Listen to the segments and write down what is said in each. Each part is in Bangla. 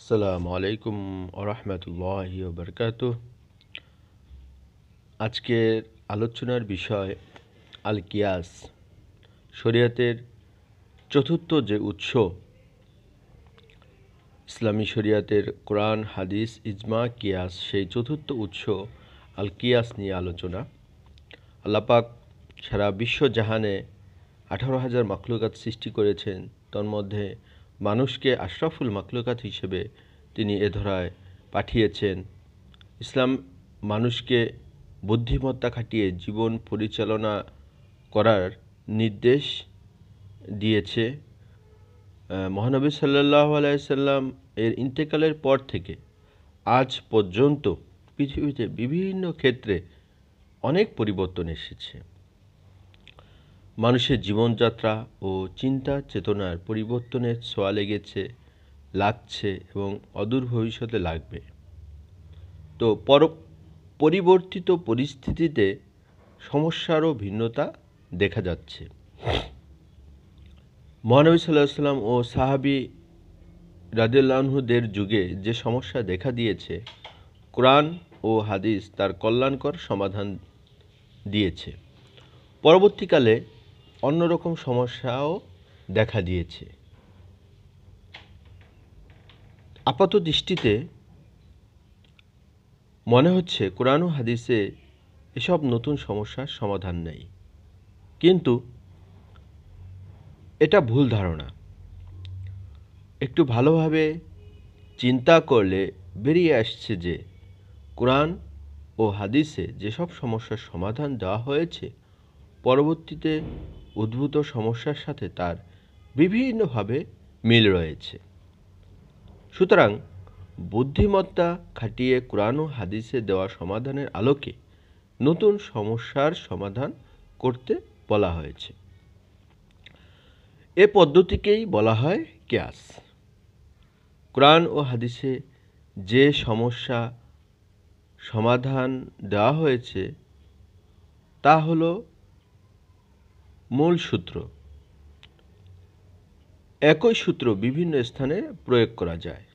আসসালামু আলাইকুম আরহামতুল্লাহ বরকাত আজকের আলোচনার বিষয় আল কিয়াস শরিয়াতের চতুর্থ যে উৎস ইসলামী শরিয়াতের কোরআন হাদিস ইজমা কিয়াস সেই চতুর্থ উৎস আল কিয়াস নিয়ে আলোচনা আল্লাপাক সারা বিশ্বজাহানে আঠারো হাজার মাকলুকাত সৃষ্টি করেছেন তন্মধ্যে মধ্যে মানুষকে আশরাফুল মাকলুকাত হিসেবে তিনি এ ধরায় পাঠিয়েছেন ইসলাম মানুষকে বুদ্ধিমত্তা খাটিয়ে জীবন পরিচালনা করার নির্দেশ দিয়েছে মহানবী সাল্লাহ আলাইসাল্লাম এর ইন্তেকালের পর থেকে আজ পর্যন্ত পৃথিবীতে বিভিন্ন ক্ষেত্রে অনেক পরিবর্তন এসেছে মানুষের জীবনযাত্রা ও চিন্তা চেতনার পরিবর্তনের ছোঁয়া লেগেছে লাগছে এবং অদূর ভবিষ্যতে লাগবে তো পর পরিবর্তিত পরিস্থিতিতে সমস্যারও ভিন্নতা দেখা যাচ্ছে মহানবী সাল্লাহ সাল্লাম ও সাহাবি রাজুদের যুগে যে সমস্যা দেখা দিয়েছে কোরআন ও হাদিস তার কল্যাণকর সমাধান দিয়েছে পরবর্তীকালে অন্যরকম সমস্যাও দেখা দিয়েছে আপাত দৃষ্টিতে মনে হচ্ছে কোরআন হাদিসে এসব নতুন সমস্যার সমাধান নেই কিন্তু এটা ভুল ধারণা একটু ভালোভাবে চিন্তা করলে বেরিয়ে আসছে যে কোরআন ও হাদিসে যেসব সমস্যার সমাধান দেওয়া হয়েছে পরবর্তীতে উদ্ভূত সমস্যার সাথে তার বিভিন্নভাবে মিল রয়েছে সুতরাং বুদ্ধিমত্তা খাটিয়ে কোরআন ও হাদিসে দেওয়া সমাধানের আলোকে নতুন সমস্যার সমাধান করতে বলা হয়েছে এ পদ্ধতিকেই বলা হয় ক্যাস কোরআন ও হাদিসে যে সমস্যা সমাধান দেওয়া হয়েছে তা হলো মূল সূত্র একই সূত্র বিভিন্ন স্থানে প্রয়োগ করা যায়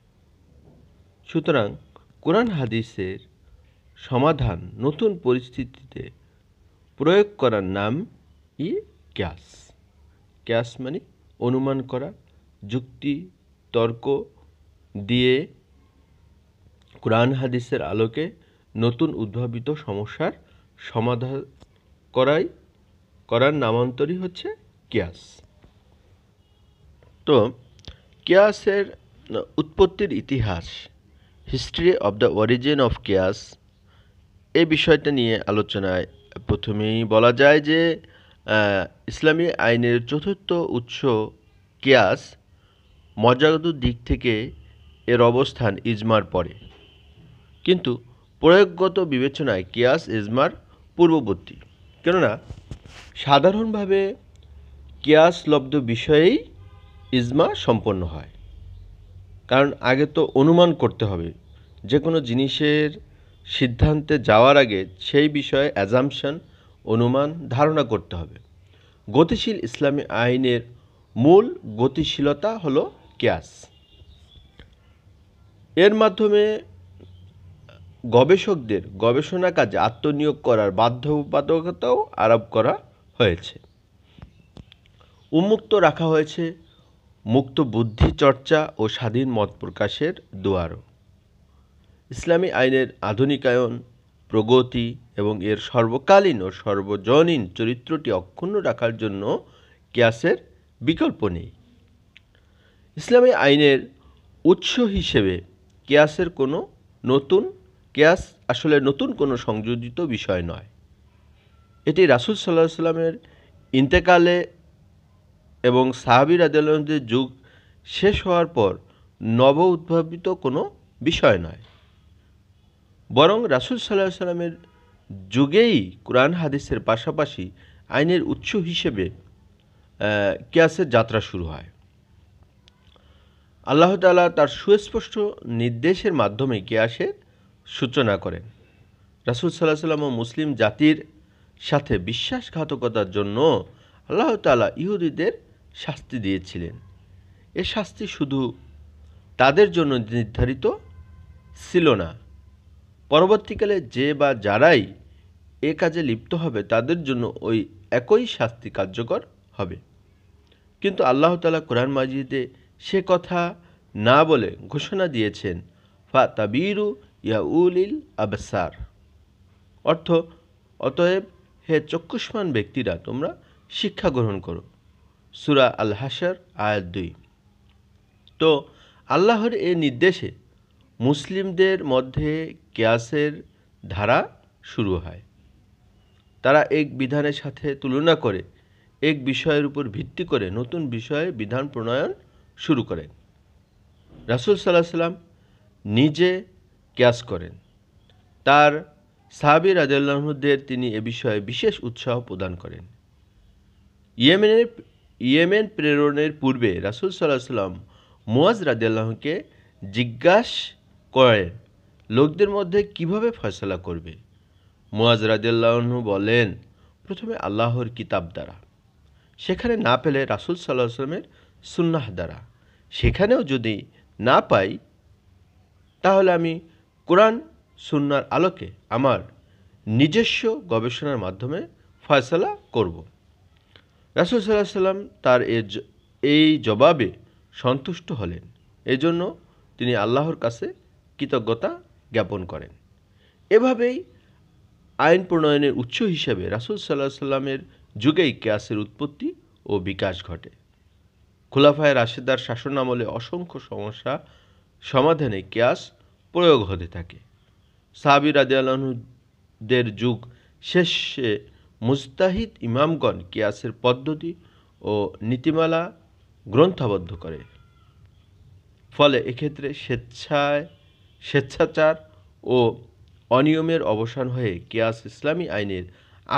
সুতরাং কোরআন হাদিসের সমাধান নতুন পরিস্থিতিতে প্রয়োগ করার নাম ই ক্যাস ক্যাস মানে অনুমান করা যুক্তি তর্ক দিয়ে কোরআন হাদিসের আলোকে নতুন উদ্ভাবিত সমস্যার সমাধান করাই করার নামান্তরই হচ্ছে কেয়াস তো কেয়াসের উৎপত্তির ইতিহাস history of the origin of chaos এই বিষয়টা নিয়ে আলোচনায় প্রথমেই বলা যায় যে ইসলামী আইনের চতুর্থ উৎস কেয়াস মর্যাদার দিক থেকে এর অবস্থান ইজমার পরে কিন্তু প্রয়োগগত বিবেচনায় কেয়াস ইজমার পূর্ববর্তী কেননা সাধারণভাবে কেয়াসলব্ধ বিষয়েই ইজমা সম্পন্ন হয় কারণ আগে তো অনুমান করতে হবে যে কোনো জিনিসের সিদ্ধান্তে যাওয়ার আগে সেই বিষয়ে অ্যাজামশন অনুমান ধারণা করতে হবে গতিশীল ইসলামী আইনের মূল গতিশীলতা হলো ক্যাশ এর মাধ্যমে গবেষকদের গবেষণা কাজে আত্মনিয়োগ করার বাধ্যবাধকতাও আরোপ করা হয়েছে উন্মুক্ত রাখা হয়েছে মুক্ত বুদ্ধি চর্চা ও স্বাধীন মত প্রকাশের দুয়ারও ইসলামী আইনের আধুনিকায়ন প্রগতি এবং এর সর্বকালীন ও সর্বজনীন চরিত্রটি অক্ষুণ্ণ রাখার জন্য ক্যাসের বিকল্প নেই ইসলামী আইনের উৎস হিসেবে কেয়াসের কোনো নতুন কেয়াস আসলে নতুন কোনো সংযোজিত বিষয় নয় এটি রাসুল সাল্লাহ সাল্লামের ইন্তেকালে এবং সাহাবির আদালতের যুগ শেষ হওয়ার পর নব উদ্ভাবিত কোনো বিষয় নয় বরং রাসুল সাল্লাহ সাল্লামের যুগেই কোরআন হাদিসের পাশাপাশি আইনের উৎস হিসেবে কেয়াসের যাত্রা শুরু হয় আল্লাহ তার সুস্পষ্ট নির্দেশের মাধ্যমে কেয়াসের সূচনা করেন রাসুল সাল্লাহ সাল্লাম ও মুসলিম জাতির সাথে বিশ্বাসঘাতকতার জন্য আল্লাহ তালা ইহুদিদের শাস্তি দিয়েছিলেন এ শাস্তি শুধু তাদের জন্য নির্ধারিত ছিল না পরবর্তীকালে যে বা যারাই এ কাজে লিপ্ত হবে তাদের জন্য ওই একই শাস্তি কার্যকর হবে কিন্তু আল্লাহ তালা কোরআন মাজিদে সে কথা না বলে ঘোষণা দিয়েছেন ফা তাবিরু ইয়াউলিল আবসার অর্থ অতএব হে চক্ষুষ্মান ব্যক্তিরা তোমরা শিক্ষা গ্রহণ করো সুরা আল হাসার আয়াত দুই তো আল্লাহর এ নির্দেশে মুসলিমদের মধ্যে ক্যাসের ধারা শুরু হয় তারা এক বিধানের সাথে তুলনা করে এক বিষয়ের উপর ভিত্তি করে নতুন বিষয়ে বিধান প্রণয়ন শুরু করেন রাসুল সাল্লাহ সাল্লাম নিজে ক্যাশ করেন তার সাহাবি রাজাহুদের তিনি এ বিষয়ে বিশেষ উৎসাহ প্রদান করেন ইয়েমেনের ইয়েমেন প্রেরণের পূর্বে রাসুল সাল্লাহ সাল্লাম মুয়াজ রাজাল্লাহকে জিজ্ঞাস করেন লোকদের মধ্যে কিভাবে ফয়সলা করবে মোয়াজ রাজাল্লাহন বলেন প্রথমে আল্লাহর কিতাব দ্বারা সেখানে না পেলে রাসুল সাল্লাহ আসলামের সুন্নাহ দ্বারা সেখানেও যদি না পাই তাহলে আমি কোরআন সুন্নার আলোকে আমার নিজস্ব গবেষণার মাধ্যমে ফয়সলা করব রাসুল সাল্লাহ সাল্লাম তার এই জবাবে সন্তুষ্ট হলেন এজন্য তিনি আল্লাহর কাছে কৃতজ্ঞতা জ্ঞাপন করেন এভাবেই আইন প্রণয়নের উৎস হিসেবে রাসুল সাল্লাহ সাল্লামের যুগেই ক্যাসের উৎপত্তি ও বিকাশ ঘটে খোলাফায় রাশেদার শাসনামলে অসংখ্য সমস্যা সমাধানে কেয়াস প্রয়োগ হতে থাকে সাহাবির আদিয়ালহদের যুগ শেষে মুস্তাহিদ ইমামগণ কিয়াসের পদ্ধতি ও নীতিমালা গ্রন্থাবদ্ধ করে ফলে এক্ষেত্রে স্বেচ্ছায় স্বেচ্ছাচার ও অনিয়মের অবসান হয়ে কিয়াস ইসলামী আইনের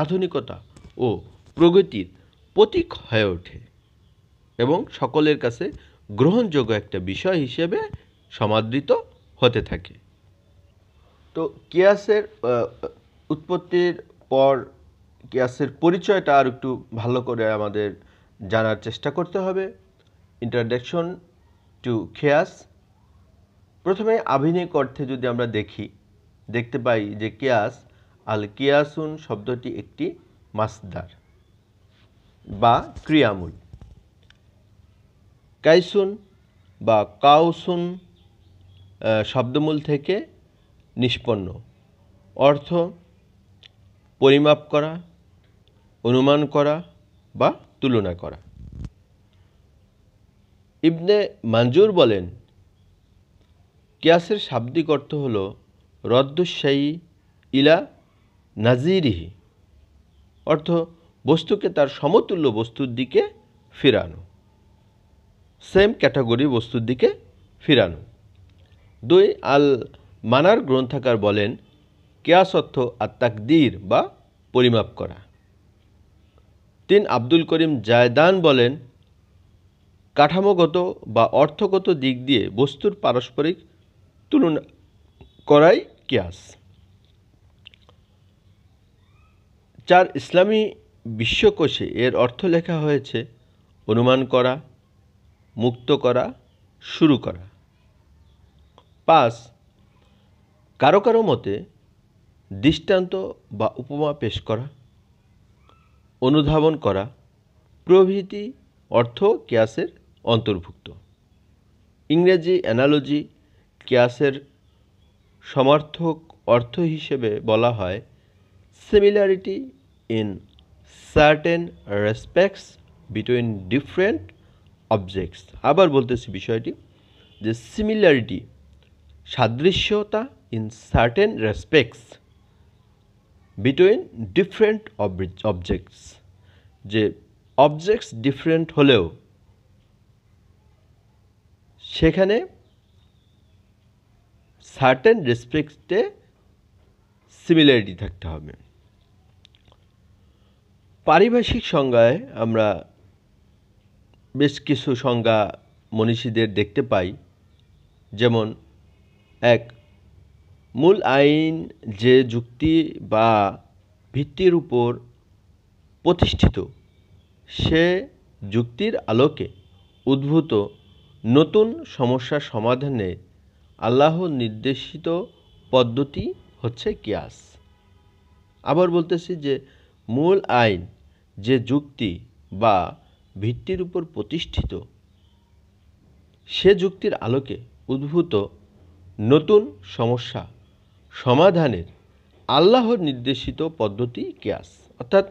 আধুনিকতা ও প্রগতির প্রতীক হয়ে ওঠে এবং সকলের কাছে গ্রহণযোগ্য একটা বিষয় হিসেবে সমাদৃত হতে থাকে তো কেয়াসের উৎপত্তির পর কেয়াসের পরিচয়টা আর একটু ভালো করে আমাদের জানার চেষ্টা করতে হবে ইন্ট্রাডাকশন টু খেয়াস প্রথমে আভিনিক অর্থে যদি আমরা দেখি দেখতে পাই যে কেয়াস আল কেয়াসুন শব্দটি একটি মাসদার বা ক্রিয়ামূল কাইসুন বা কাউসুন শব্দমূল থেকে নিষ্পন্ন অর্থ পরিমাপ করা অনুমান করা বা তুলনা করা ইবনে মাঞ্জুর বলেন কেয়াসের শাব্দিক অর্থ হল রদ্দুসায়ী ইলা নাজিরিহি অর্থ বস্তুকে তার সমতুল্য বস্তুর দিকে ফিরানো সেম ক্যাটাগরি বস্তুর দিকে ফিরানো দুই আল মানার গ্রন্থাকার বলেন কেয়াস অর্থ আত্মাকদির বা পরিমাপ করা তিন আব্দুল করিম জায়দান বলেন কাঠামোগত বা অর্থগত দিক দিয়ে বস্তুর পারস্পরিক তুলনা করাই কেয়াস চার ইসলামী বিশ্বকোষে এর অর্থ লেখা হয়েছে অনুমান করা মুক্ত করা শুরু করা পাঁচ কারো কারো মতে দৃষ্টান্ত বা উপমা পেশ করা অনুধাবন করা প্রভৃতি অর্থ ক্যাসের অন্তর্ভুক্ত ইংরেজি অ্যানালজি ক্যাসের সমার্থক অর্থ হিসেবে বলা হয় similarity in certain respects between different objects আবার বলতেছি বিষয়টি যে সিমিলারিটি সাদৃশ্যতা in certain respects between different objects যে অবজেক্টস ডিফারেন্ট হলেও সেখানে সার্টেন রেসপেক্টে সিমিলারিটি থাকতে হবে পারিভাষিক সংজ্ঞায় আমরা বেশ কিছু সংজ্ঞা মনীষীদের দেখতে পাই যেমন এক মূল আইন যে যুক্তি বা ভিত্তির উপর প্রতিষ্ঠিত সে যুক্তির আলোকে উদ্ভূত নতুন সমস্যা সমাধানে আল্লাহ নির্দেশিত পদ্ধতি হচ্ছে কিয়াস আবার বলতেছি যে মূল আইন যে যুক্তি বা ভিত্তির উপর প্রতিষ্ঠিত সে যুক্তির আলোকে উদ্ভূত নতুন সমস্যা সমাধানের আল্লাহর নির্দেশিত পদ্ধতি কেয়াস অর্থাৎ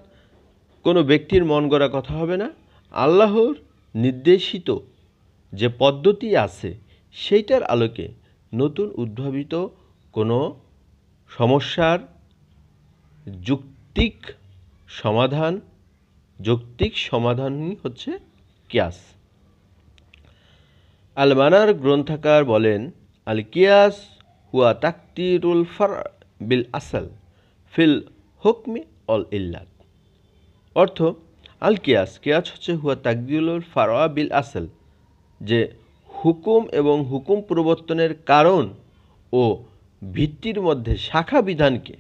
কোনো ব্যক্তির মন গড়া কথা হবে না আল্লাহর নির্দেশিত যে পদ্ধতি আছে সেইটার আলোকে নতুন উদ্ভাবিত কোনো সমস্যার যুক্তিক সমাধান যৌক্তিক সমাধানই হচ্ছে ক্যাস আলমানার গ্রন্থাকার বলেন আল কিয়াস হুয়া তাকতিরুল ফার বিল আসাল ফিল হুকমি অল ইল্লাত অর্থ আল কিয়াস হচ্ছে হুয়া তাকদিরুল ফারোয়া বিল আসাল যে হুকুম এবং হুকুম প্রবর্তনের কারণ ও ভিত্তির মধ্যে শাখা বিধানকে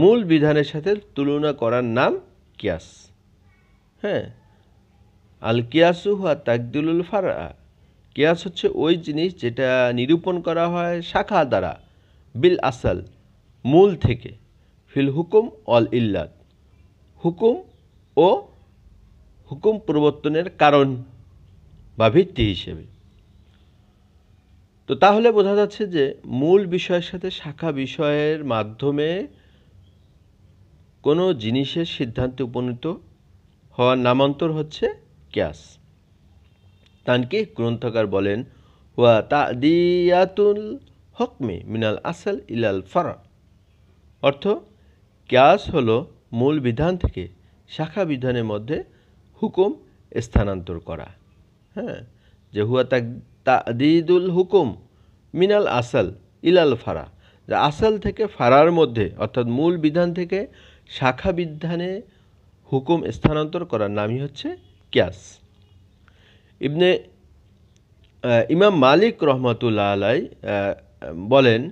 মূল বিধানের সাথে তুলনা করার নাম কিয়াস হ্যাঁ আল কিয়াসু হুয়া তাকদুলুল ফারা কেয়াস হচ্ছে ওই জিনিস যেটা নিরূপণ করা হয় শাখা দ্বারা বিল আসাল মূল থেকে ফিল হুকুম অল ইল্লাত হুকুম ও হুকুম প্রবর্তনের কারণ বা ভিত্তি হিসেবে তো তাহলে বোঝা যাচ্ছে যে মূল বিষয়ের সাথে শাখা বিষয়ের মাধ্যমে কোনো জিনিসের সিদ্ধান্তে উপনীত হওয়ার নামান্তর হচ্ছে ক্যাশ তানকে গ্রন্থকার বলেন ওয়া দিয়াতুল হকমে মিনাল আসাল ইলাল ফারা অর্থ ক্যাস হল মূল বিধান থেকে শাখা বিধানের মধ্যে হুকুম স্থানান্তর করা হ্যাঁ যে হুয়া তাক তাদিদুল হুকুম মিনাল আসাল ইলাল ফারা যা আসাল থেকে ফারার মধ্যে অর্থাৎ মূল বিধান থেকে শাখা বিধানে হুকুম স্থানান্তর করার নামই হচ্ছে ক্যাশ ইবনে ইমাম মালিক রহমতুল্লা আলাই বলেন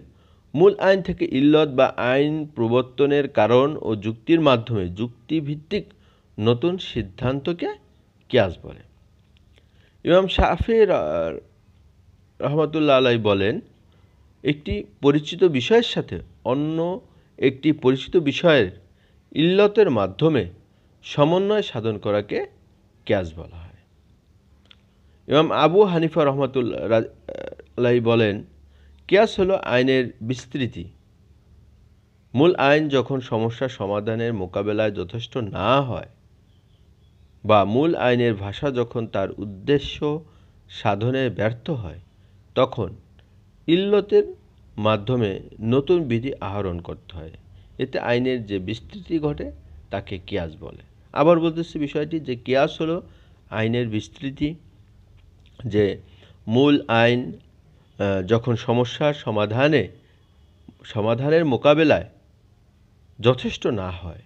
মূল আইন থেকে ইল্লত বা আইন প্রবর্তনের কারণ ও যুক্তির মাধ্যমে যুক্তিভিত্তিক নতুন সিদ্ধান্তকে কিয়াস বলে ইমাম শাফি রহমতুল্লা আলাই বলেন একটি পরিচিত বিষয়ের সাথে অন্য একটি পরিচিত বিষয়ের ইল্লতের মাধ্যমে সমন্বয় সাধন করাকে ক্যাশ বলা হয় এবং আবু হানিফা রহমতুল্লাহ বলেন কিয়াস হলো আইনের বিস্তৃতি মূল আইন যখন সমস্যা সমাধানের মোকাবেলায় যথেষ্ট না হয় বা মূল আইনের ভাষা যখন তার উদ্দেশ্য সাধনে ব্যর্থ হয় তখন ইল্লতের মাধ্যমে নতুন বিধি আহরণ করতে হয় এতে আইনের যে বিস্তৃতি ঘটে তাকে কিয়াস বলে আবার বলতেছি বিষয়টি যে কিয়াস হলো আইনের বিস্তৃতি যে মূল আইন যখন সমস্যার সমাধানে সমাধানের মোকাবেলায় যথেষ্ট না হয়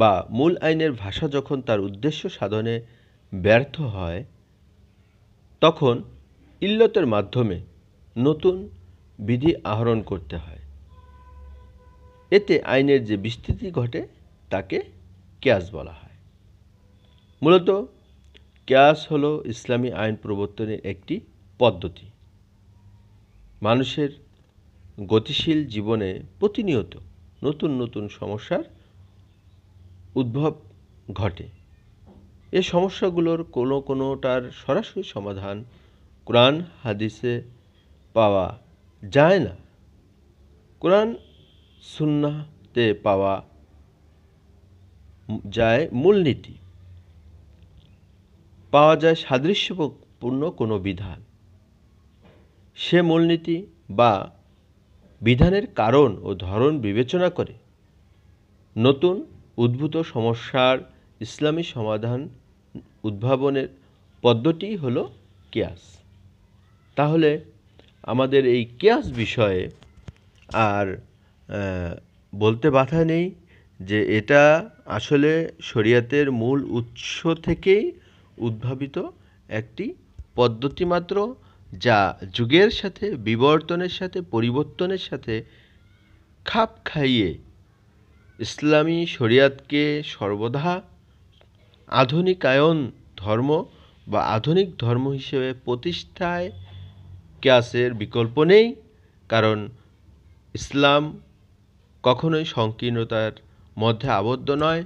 বা মূল আইনের ভাষা যখন তার উদ্দেশ্য সাধনে ব্যর্থ হয় তখন ইল্লতের মাধ্যমে নতুন বিধি আহরণ করতে হয় এতে আইনের যে বিস্তৃতি ঘটে তাকে ক্যাশ বলা হয় মূলত কেয়াস হল ইসলামী আইন প্রবর্তনের একটি পদ্ধতি মানুষের গতিশীল জীবনে প্রতিনিয়ত নতুন নতুন সমস্যার উদ্ভব ঘটে এ সমস্যাগুলোর কোনো কোনোটার সরাসরি সমাধান কোরআন হাদিসে পাওয়া যায় না কোরআন সুন্নাতে পাওয়া যায় মূলনীতি পাওয়া যায় সাদৃশ্যপূর্ণ কোনো বিধান সে মূলনীতি বা বিধানের কারণ ও ধরন বিবেচনা করে নতুন উদ্ভূত সমস্যার ইসলামী সমাধান উদ্ভাবনের পদ্ধতি হল কেয়াস তাহলে আমাদের এই কেয়াস বিষয়ে আর বলতে বাধা নেই যে এটা আসলে শরিয়াতের মূল উৎস থেকেই উদ্ভাবিত একটি পদ্ধতি মাত্র যা যুগের সাথে বিবর্তনের সাথে পরিবর্তনের সাথে খাপ খাইয়ে ইসলামী শরিয়াতকে সর্বদা আধুনিকায়ন ধর্ম বা আধুনিক ধর্ম হিসেবে প্রতিষ্ঠায় ক্যাসের বিকল্প নেই কারণ ইসলাম কখনোই সংকীর্ণতার মধ্যে আবদ্ধ নয়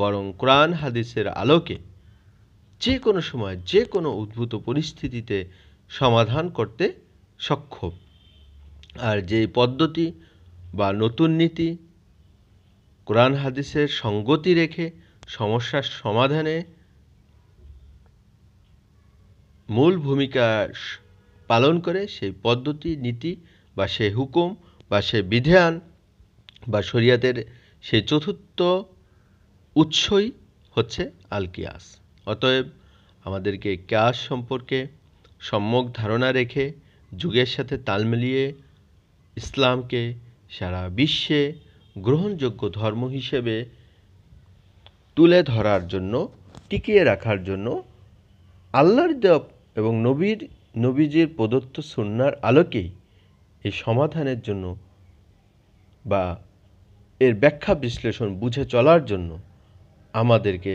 বরং কোরআন হাদিসের আলোকে যে কোনো সময় যে কোনো উদ্ভূত পরিস্থিতিতে সমাধান করতে সক্ষম আর যে পদ্ধতি বা নতুন নীতি কোরআন হাদিসের সঙ্গতি রেখে সমস্যার সমাধানে মূল ভূমিকা পালন করে সেই পদ্ধতি নীতি বা সে হুকুম বা সে বিধান বা শরিয়াতের সেই চতুর্থ উৎসই হচ্ছে আলকিয়াস অতএব আমাদেরকে ক্যাশ সম্পর্কে সম্যক ধারণা রেখে যুগের সাথে তাল মিলিয়ে ইসলামকে সারা বিশ্বে গ্রহণযোগ্য ধর্ম হিসেবে তুলে ধরার জন্য টিকিয়ে রাখার জন্য আল্লাহর দেব এবং নবীর নবীজির প্রদত্ত সন্ন্যার আলোকেই এই সমাধানের জন্য বা এর ব্যাখ্যা বিশ্লেষণ বুঝে চলার জন্য আমাদেরকে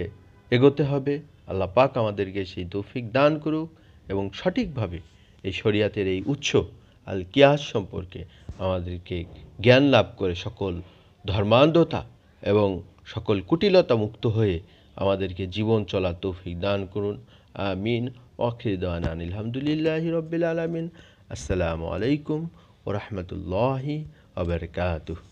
এগোতে হবে আল্লাহ পাক আমাদেরকে সেই তৌফিক দান করুক এবং সঠিকভাবে এই শরিয়াতের এই উৎস আল কিয়াস সম্পর্কে আমাদেরকে জ্ঞান লাভ করে সকল ধর্মান্ধতা এবং সকল কুটিলতা মুক্ত হয়ে আমাদেরকে জীবন চলা তৌফিক দান করুন আমিন ওয়াখিদান আলহামদুলিল্লাহ রবিল আলমিন আসসালামু আলাইকুম ও রহমতুল্লাহি আবরকাতুহ